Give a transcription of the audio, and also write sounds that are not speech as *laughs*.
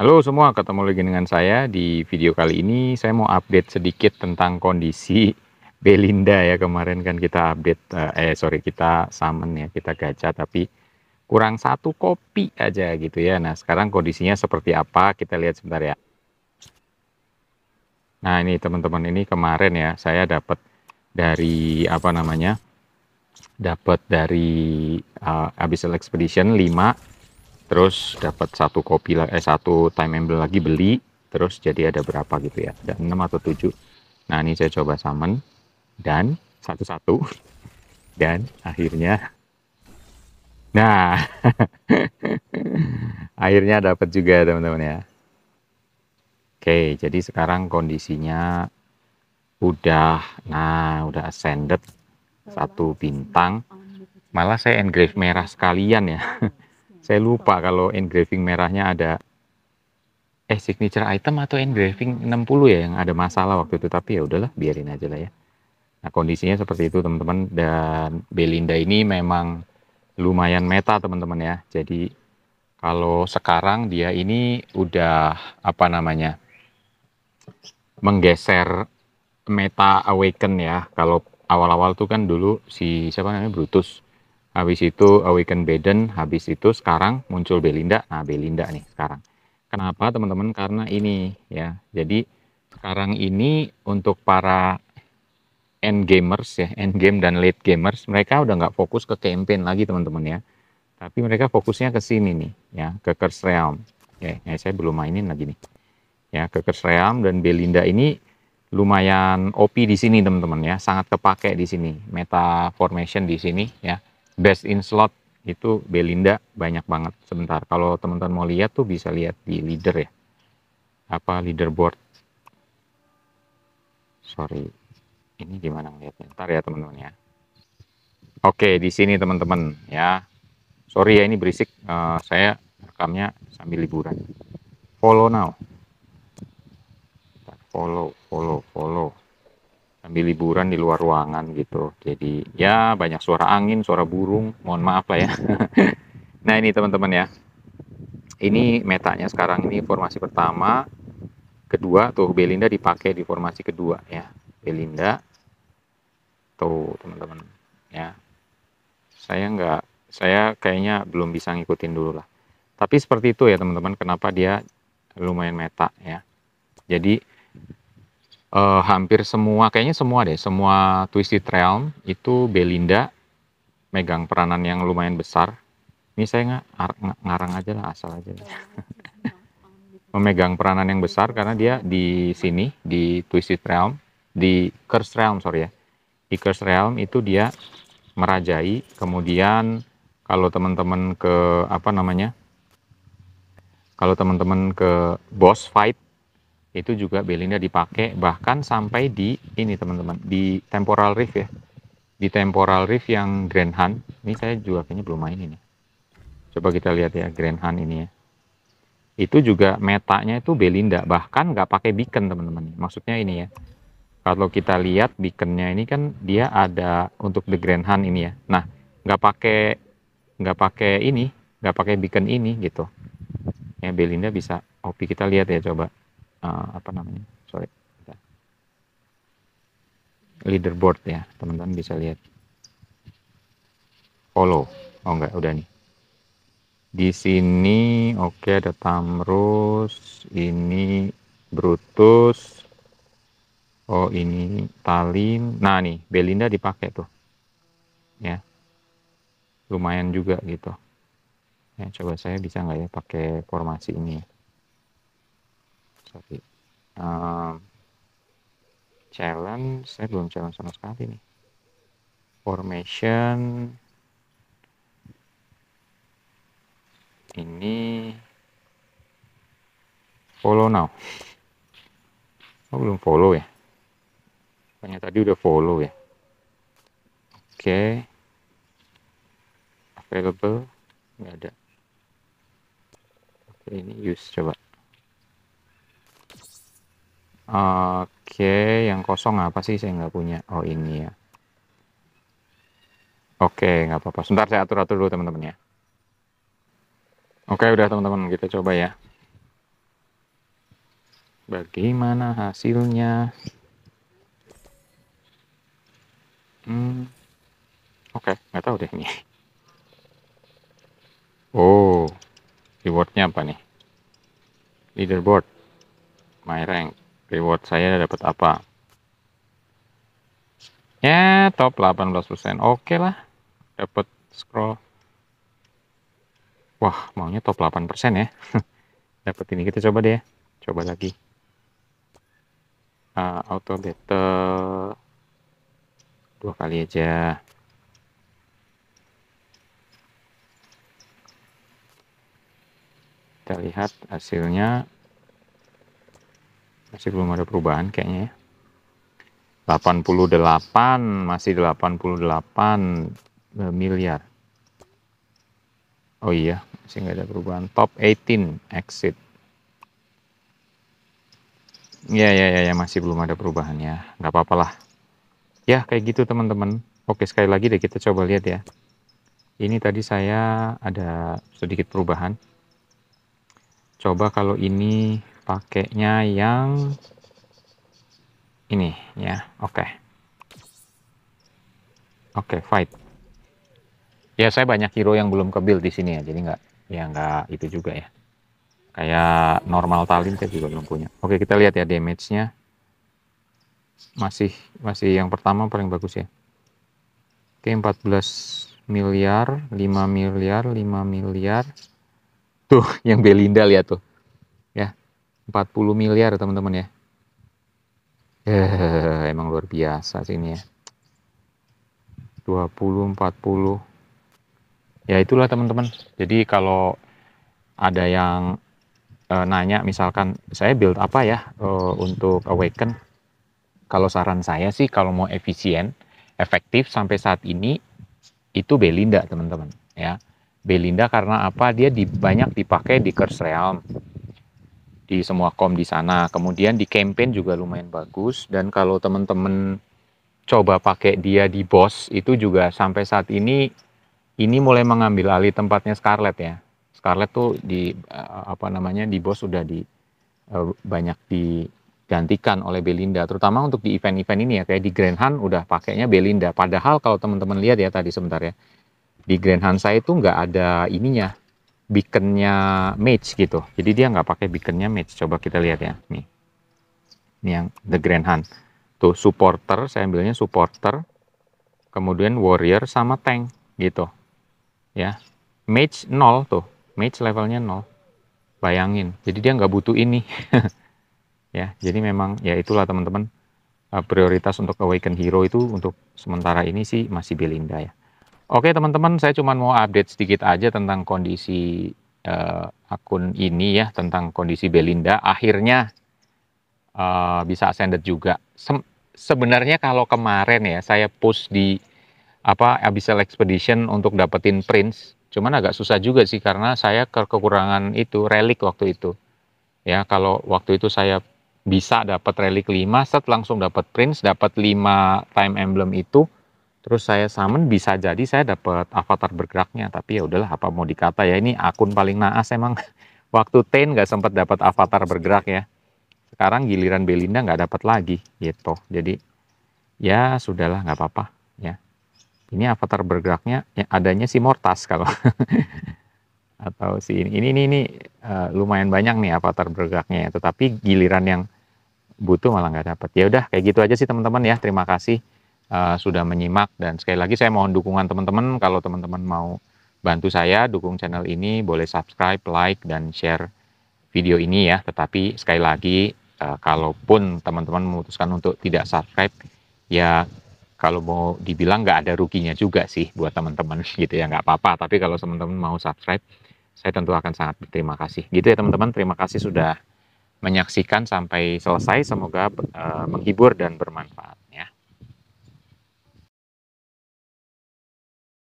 Halo semua, ketemu lagi dengan saya di video kali ini. Saya mau update sedikit tentang kondisi *laughs* Belinda ya kemarin kan kita update eh, eh sorry kita summon ya kita gacha tapi kurang satu kopi aja gitu ya. Nah sekarang kondisinya seperti apa kita lihat sebentar ya. Nah ini teman-teman ini kemarin ya saya dapat dari apa namanya dapat dari uh, eh, Abyssal Expedition 5 terus dapat satu kopi eh satu time emblem lagi beli terus jadi ada berapa gitu ya ada 6 atau 7 nah ini saya coba summon dan satu-satu *laughs* dan akhirnya *laughs* nah *laughs* akhirnya dapat juga teman-teman ya oke jadi sekarang kondisinya udah nah udah ascended satu bintang malah saya engrave merah sekalian ya saya lupa kalau engraving merahnya ada eh signature item atau engraving 60 ya yang ada masalah waktu itu tapi ya udahlah biarin aja lah ya. Nah, kondisinya seperti itu teman-teman dan Belinda ini memang lumayan meta teman-teman ya. Jadi kalau sekarang dia ini udah apa namanya? menggeser meta awaken ya. Kalau awal-awal tuh kan dulu si siapa namanya Brutus habis itu Awaken Baden, habis itu sekarang muncul Belinda. Nah, Belinda nih sekarang. Kenapa teman-teman? Karena ini ya. Jadi sekarang ini untuk para end gamers ya, end game dan late gamers, mereka udah nggak fokus ke campaign lagi teman-teman ya. Tapi mereka fokusnya ke sini nih ya, ke Curse Realm. Ya, ya saya belum mainin lagi nih. Ya, ke Curse Realm dan Belinda ini lumayan OP di sini teman-teman ya, sangat kepake di sini. Meta formation di sini ya best in slot itu Belinda banyak banget sebentar kalau teman-teman mau lihat tuh bisa lihat di leader ya apa leaderboard sorry ini gimana ngeliatnya ntar ya teman-teman ya oke di sini teman-teman ya sorry ya ini berisik uh, saya rekamnya sambil liburan follow now follow follow follow sambil liburan di luar ruangan gitu jadi ya banyak suara angin suara burung mohon maaf lah ya *laughs* nah ini teman-teman ya ini metanya sekarang ini formasi pertama kedua tuh Belinda dipakai di formasi kedua ya Belinda tuh teman-teman ya saya nggak saya kayaknya belum bisa ngikutin dulu lah tapi seperti itu ya teman-teman kenapa dia lumayan meta ya jadi uh, hampir semua kayaknya semua deh semua Twisted Realm itu Belinda megang peranan yang lumayan besar ini saya nggak ngarang aja lah asal aja iya. *laughs* memegang peranan yang besar karena dia di sini di Twisted Realm di Curse Realm sorry ya di Curse Realm itu dia merajai kemudian kalau teman-teman ke apa namanya kalau teman-teman ke boss fight itu juga Belinda dipakai bahkan sampai di ini teman-teman di temporal reef ya di temporal reef yang Grand Hunt ini saya juga kayaknya belum main ini coba kita lihat ya Grand Hunt ini ya itu juga metanya itu Belinda bahkan nggak pakai beacon teman-teman maksudnya ini ya kalau kita lihat beaconnya ini kan dia ada untuk the Grand Hunt ini ya nah nggak pakai nggak pakai ini nggak pakai beacon ini gitu ya Belinda bisa opi kita lihat ya coba uh, apa namanya sorry leaderboard ya teman-teman bisa lihat follow oh enggak udah nih di sini oke okay, ada Tamrus ini Brutus oh ini Talin nah nih Belinda dipakai tuh ya lumayan juga gitu ya coba saya bisa nggak ya pakai formasi ini ya. Oke. Um, challenge saya belum challenge sama sekali nih. Formation ini follow now. Oh, belum follow ya. Banyak tadi udah follow ya. Oke. Okay. Available nggak ada. Oke, okay, ini use coba. Oke, yang kosong apa sih saya nggak punya? Oh ini ya. Oke, nggak apa-apa. Sebentar saya atur-atur dulu teman-teman ya. Oke, udah teman-teman kita coba ya. Bagaimana hasilnya? Hmm. Oke, nggak tahu deh ini. Oh, rewardnya apa nih? Leaderboard, my rank reward saya dapat apa ya top 18% oke okay lah dapat scroll wah maunya top 8% ya *laughs* dapat ini kita coba deh ya. coba lagi uh, auto battle dua kali aja kita lihat hasilnya masih belum ada perubahan kayaknya ya 88 masih 88 eh, miliar oh iya masih nggak ada perubahan top 18 exit ya ya ya, ya masih belum ada perubahan ya nggak apa-apalah ya kayak gitu teman-teman oke sekali lagi deh kita coba lihat ya ini tadi saya ada sedikit perubahan coba kalau ini pakainya yang ini ya oke okay. oke okay, fight ya saya banyak hero yang belum ke build di sini ya jadi nggak ya nggak itu juga ya kayak normal talin saya juga belum punya oke kita lihat ya damage-nya masih masih yang pertama paling bagus ya oke 14 miliar 5 miliar 5 miliar tuh *laughs* yang Belinda lihat tuh 40 miliar teman-teman ya. Eh, emang luar biasa sih ini ya. 20, 40. Ya itulah teman-teman. Jadi kalau ada yang e, nanya misalkan saya build apa ya e, untuk awaken. Kalau saran saya sih kalau mau efisien, efektif sampai saat ini itu Belinda teman-teman ya. Belinda karena apa? Dia di, banyak dipakai di Curse Realm di semua kom di sana. Kemudian di campaign juga lumayan bagus dan kalau teman-teman coba pakai dia di Boss itu juga sampai saat ini ini mulai mengambil alih tempatnya scarlet ya. scarlet tuh di eh, apa namanya di Boss sudah di eh, banyak digantikan oleh Belinda terutama untuk di event-event ini ya kayak di Grand Hunt udah pakainya Belinda padahal kalau teman-teman lihat ya tadi sebentar ya di Grand saya itu nggak ada ininya beaconnya mage gitu. Jadi dia nggak pakai beaconnya mage Coba kita lihat ya, nih. Ini yang The Grand Hunt. Tuh supporter, saya ambilnya supporter, kemudian warrior sama tank gitu. Ya, mage 0 tuh, mage levelnya 0. Bayangin, jadi dia nggak butuh ini. *laughs* ya, jadi memang ya itulah teman-teman eh, prioritas untuk Awaken Hero itu untuk sementara ini sih masih Belinda ya. Oke teman-teman, saya cuma mau update sedikit aja tentang kondisi uh, akun ini ya, tentang kondisi Belinda. Akhirnya uh, bisa ascended juga. Se sebenarnya kalau kemarin ya, saya post di apa Abyssal Expedition untuk dapetin Prince. Cuman agak susah juga sih karena saya ke kekurangan itu relik waktu itu. Ya, kalau waktu itu saya bisa dapat relik 5, set langsung dapat Prince, dapat 5 time emblem itu terus saya summon bisa jadi saya dapat avatar bergeraknya tapi ya udahlah apa mau dikata ya ini akun paling naas emang *laughs* waktu ten nggak sempat dapat avatar bergerak ya sekarang giliran Belinda nggak dapat lagi gitu jadi ya sudahlah nggak apa-apa ya ini avatar bergeraknya ya adanya si Mortas kalau *laughs* atau si ini ini ini, ini uh, lumayan banyak nih avatar bergeraknya ya. tetapi giliran yang butuh malah nggak dapat ya udah kayak gitu aja sih teman-teman ya terima kasih Uh, sudah menyimak dan sekali lagi saya mohon dukungan teman-teman kalau teman-teman mau bantu saya dukung channel ini boleh subscribe, like dan share video ini ya. Tetapi sekali lagi uh, kalaupun teman-teman memutuskan untuk tidak subscribe ya kalau mau dibilang nggak ada ruginya juga sih buat teman-teman *laughs* gitu ya nggak apa-apa. Tapi kalau teman-teman mau subscribe saya tentu akan sangat berterima kasih. Gitu ya teman-teman, terima kasih sudah menyaksikan sampai selesai. Semoga uh, menghibur dan bermanfaat ya.